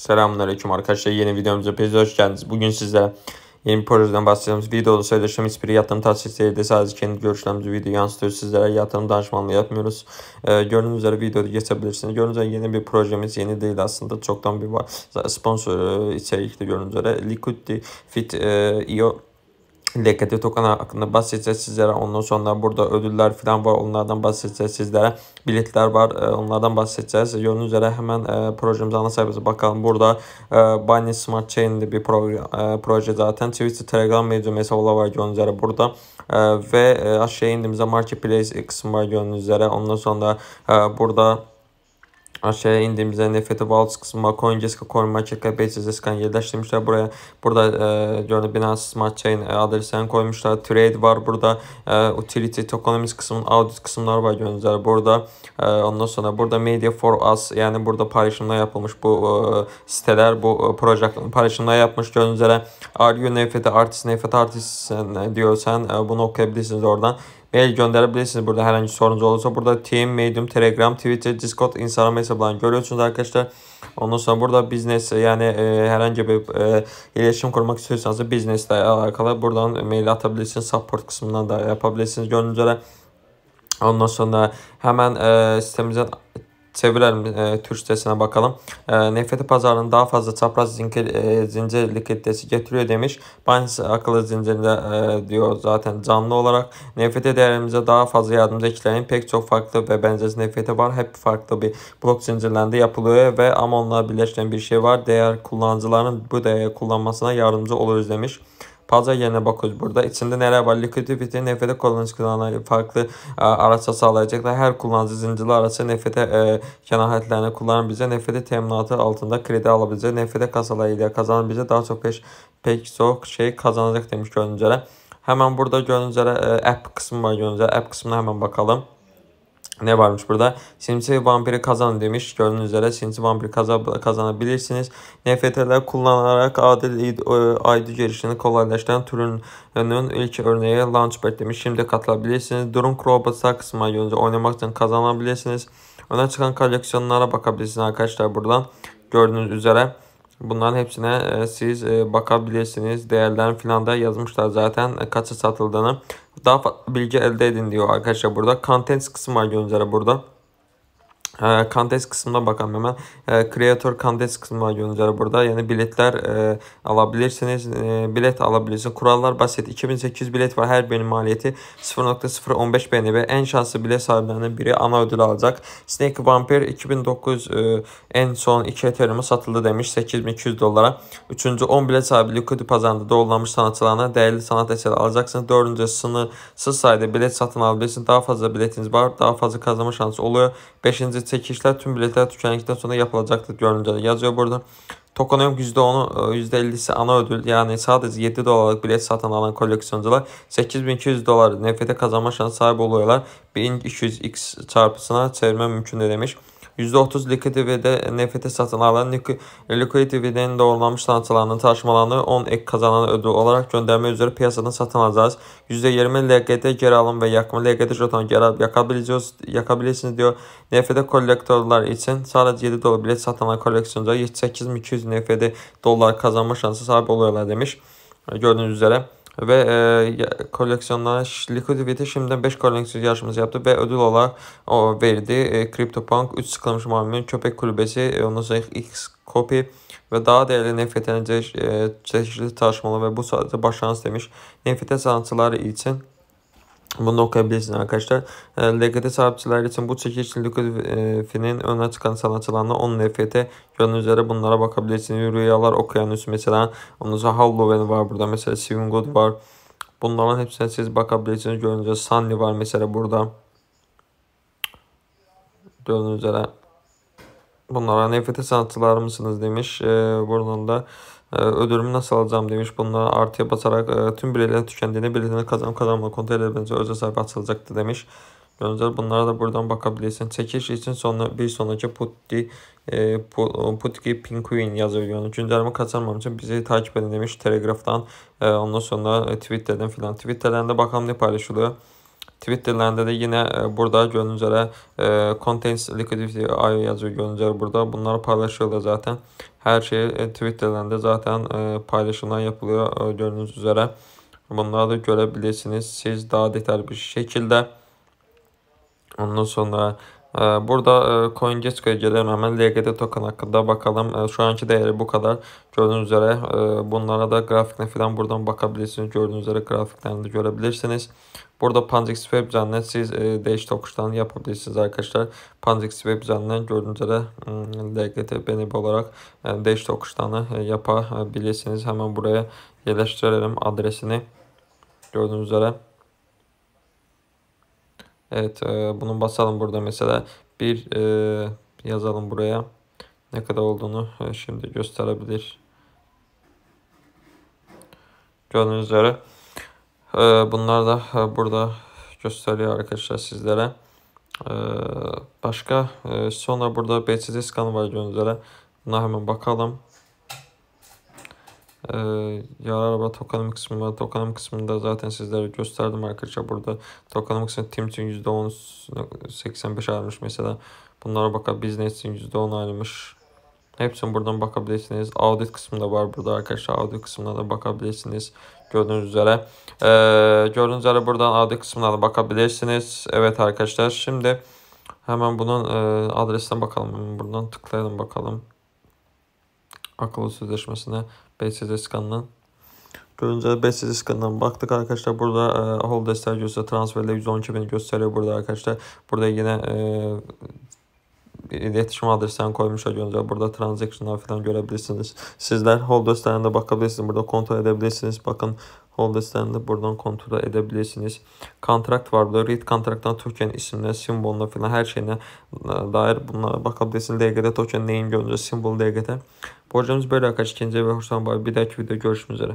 Selamünaleyküm arkadaşlar. Yeni videomuza hepiniz hoş geldiniz. Bugün size yeni bir projeden bahsedeceğimiz video söyleşim hiçbiri yatırım tavsiyesi de sadece kendi görüşlerimizi video yansıtıyoruz. Sizlere yatırım danışmanlığı yapmıyoruz. Ee, gördüğünüz üzere videoda geçebilirsiniz. Gördüğünüz üzere yeni bir projemiz yeni değil aslında. Çoktan bir var. Sponsor e, içerikli gördüğünüz üzere. Liquidity Fit e, IO Lekete Tokan hakkında bahsedeceğiz sizlere. Ondan sonra burada ödüller falan var. Onlardan bahsedeceğiz sizlere. Biletler var. E, onlardan bahsedeceğiz. Gördüğünüz üzere hemen e, projemiz ana sayfası. Bakalım burada e, Binance Smart Chain'li bir e, proje zaten. Twitter, Telegram mevzu hesabı var gördüğünüz üzere burada. E, ve e, aşağıya indiğimizde Marketplace kısmı var gördüğünüz üzere. Ondan sonra burada aşağıya indiğimizde Nefeti Waltz kısmı CoinGeska CoinMarketCap Bates'e kan yerleştirmişler buraya. Burada e, yani Binance Smart Chain e, koymuşlar. Trade var burada. E, utility Tokenomics kısmının audit kısımları var gözler burada. E, ondan sonra burada Media for Us yani burada paylaşımlar yapılmış bu e, siteler bu e, projelerin paylaşımlar yapmış gözlere. Are you Nefeti Artist Nefeti Artist e, diyorsan e, bunu okuyabilirsiniz oradan. El göndərə bilirsiniz burada hər hansı sorunuz olursa. Burada Team, Medium, Telegram, Twitter, Discord Instagram hesablarını görürsünüz arkadaşlar. Ondan sonra burada biznes, yəni e, hər hansı bir e, iletişim qurmaq istəyirsənsə bizneslə əlaqəli buradan mail ata bilirsiniz, support qısmından da yapa bilirsiniz. Görünüz üzrə Ondan sonra həmən e, sistemimizdən Çevirelim e, Türk sitesine bakalım. E, nefreti pazarının daha fazla çapraz zincir, e, zincir likiditesi getiriyor demiş. Binance akıllı zincirinde e, diyor zaten canlı olarak. Nefrete değerimize daha fazla yardımcı ekleyen pek çok farklı ve benzeri nefreti var. Hep farklı bir blok zincirlerinde yapılıyor ve ama onlar birleşen bir şey var. Değer kullanıcıların bu değeri kullanmasına yardımcı oluruz demiş. Palca yerine bakıyoruz burada. İçinde neler var? Liquidity, NFT kullanıcı kanalı, farklı e, araçlar sağlayacaklar. Her kullanıcı zincirli araçı NFT e, kenahetlerini kullanabiləcək, NFT təminatı altında kredi alabiləcək, NFT kasaları ilə kazanabiləcək, daha çox peş, pek çox şey kazanacaq demiş görüncələ. Həmən burada görüncələ e, app qısmı var görüncələ. App qısmına həmən bakalım. Ne varmış burada? Sinsi vampiri kazan demiş. Gördüğünüz üzere sinsi vampiri kaza, kazanabilirsiniz. NFT'ler kullanarak adil aydı e, girişini kolaylaştıran türünün ilk örneği Launchpad demiş. Şimdi katılabilirsiniz. Durum Crowbat'a kısmına yönünce oynamak için kazanabilirsiniz. Öne çıkan koleksiyonlara bakabilirsiniz arkadaşlar buradan. Gördüğünüz üzere. Bunların hepsine e, siz e, bakabilirsiniz. Değerlerin filan da yazmışlar zaten e, kaça satıldığını. Daha fazla bilgi elde edin diyor arkadaşlar burada. Contents kısmı var göndere burada e, kısmına bakalım hemen. E, Creator Contest kısmına yöneleceğiz burada. Yani biletler e, alabilirsiniz. E, bilet alabilirsiniz. Kurallar basit. 2800 bilet var. Her birinin maliyeti 0.015 BNB. En şanslı bilet sahiplerinden biri ana ödül alacak. Snake Vampire 2009 e, en son 2 Ethereum'a satıldı demiş. 8200 dolara. 3. 10 bilet sahibi Liquid pazarında doğrulanmış sanatçılarına değerli sanat eseri alacaksınız. 4. sınırsız sayıda bilet satın alabilirsiniz. Daha fazla biletiniz var. Daha fazla kazanma şansı oluyor. 5 çekişler tüm biletler tükendikten sonra yapılacaktır görünce yazıyor burada. Tokon'un %10'u %50'si ana ödül yani sadece 7 dolarlık bilet satın alan koleksiyoncular 8200 dolar nefete kazanma şansı sahip oluyorlar. 1200x çarpısına çevirme mümkün demiş. %30 likiditede nefrete satılanların likiditeden doğrulanmış tanıtılarının taşımalarını 10 ek kazanan ödül olarak gönderme üzere piyasadan satın alacağız. %20 LGD geri alın ve yakma LGD jeton geri alıp yakabilirsiniz, yakabilirsiniz diyor. Nefrete kolektörler için sadece 7 dolar bilet satılan koleksiyoncular 78200 nefrede dolar kazanma şansı sahip oluyorlar demiş. Gördüğünüz üzere ve e, koleksiyonlar Liquidity şimdiden 5 koleksiyon yarışması yaptı ve ödül olarak o verdi. E, CryptoPunk, 3 sıkılmış muammin, Köpek Kulübesi, e, ondan sonra X Copy ve daha değerli NFT e, çeşitli tartışmalı ve bu sadece başlangıç demiş. NFT sanatçıları için bunu da okuyabilirsiniz arkadaşlar. Ee, LGBT sahipçiler için bu çekiş lüküfinin e, öne çıkan sanatçılarına 10 NFT yönü üzere bunlara bakabilirsiniz. Rüyalar okuyan Okyanus mesela. Ondan sonra Halloween var burada. Mesela Steven God var. Bunların hepsine siz bakabilirsiniz. Görünce Sunny var mesela burada. Gördüğünüz üzere. Bunlara NFT sanatçılar mısınız demiş. Ee, buradan da ee, ödülümü nasıl alacağım demiş. Bunlara artıya basarak e, tüm bireyler tükendiğinde birilerine kazan kazanma kontrol edebileceği özel sayfa açılacaktı demiş. Gönzer bunlara da buradan bakabilirsin. Çekiş için sonra bir sonraki Putti e, Putki Pinguin yazıyor. Yani güncelleme kaçırmam için bizi takip edin demiş Telegraf'tan. E, ondan sonra e, Twitter'den filan. Twitter'den de bakalım ne paylaşılıyor. Twitter'larda da yine e, burada gördüğünüz üzere e, Contents Liquidity IO yazıyor gördüğünüz üzere burada. Bunları paylaşıyorlar zaten. Her şey e, Twitter'larında zaten paylaşımlar yapılıyor gördüğünüz üzere. Bunları da görebilirsiniz. Siz daha detaylı bir şekilde. Ondan sonra ee, burada e, CoinGecko'ya gelelim hemen. LGD token hakkında bakalım. E, şu anki değeri bu kadar. Gördüğünüz üzere e, bunlara da grafikle falan buradan bakabilirsiniz. Gördüğünüz üzere grafiklerini de görebilirsiniz. Burada Pandix üzerinden siz değiş tokuşlarını yapabilirsiniz arkadaşlar. Pandix Web üzerinden gördüğünüz üzere hmm, LGD benim olarak değiş tokuşlarını yapabilirsiniz. Hemen buraya yerleştirelim adresini. Gördüğünüz üzere. Evet e, bunu basalım burada mesela. Bir e, yazalım buraya. Ne kadar olduğunu e, şimdi gösterebilir. Gördüğünüz üzere. E, bunlar da e, burada gösteriyor arkadaşlar sizlere. E, başka e, sonra burada BCD skanı var gördüğünüz üzere. Buna hemen bakalım. Ee, yara araba tokanım kısmı var. Tokanım kısmında zaten sizlere gösterdim arkadaşlar. Burada tokanım kısmı Tims'in %10-85 almış mesela. Bunlara bakar Business'in %10 almış Hepsini buradan bakabilirsiniz. Audit kısmında var burada arkadaşlar. Audit kısmına da bakabilirsiniz. Gördüğünüz üzere. Ee, gördüğünüz üzere buradan audit kısmına da bakabilirsiniz. Evet arkadaşlar şimdi hemen bunun e, adresine bakalım. Buradan tıklayalım bakalım akıllı sözleşmesine BCD skanından Görünce BCD skanından baktık arkadaşlar. Burada e, hold destler gösteriyor. Transferle 112 bini gösteriyor burada arkadaşlar. Burada yine e, iletişim adreslerini koymuşlar görünce. Burada transaction'lar falan görebilirsiniz. Sizler hold destlerine bakabilirsiniz. Burada kontrol edebilirsiniz. Bakın Holdes'ten de buradan kontrol edebilirsiniz. Kontrakt var burada. Read kontraktan token isimler, simboluna falan her şeyine e, dair bunlara bakabilirsiniz. DGT token neyin görünce simbol DGT. Borcamız böyle arkadaşlar. Kendinize iyi bakın. Bir dahaki videoda görüşmek üzere.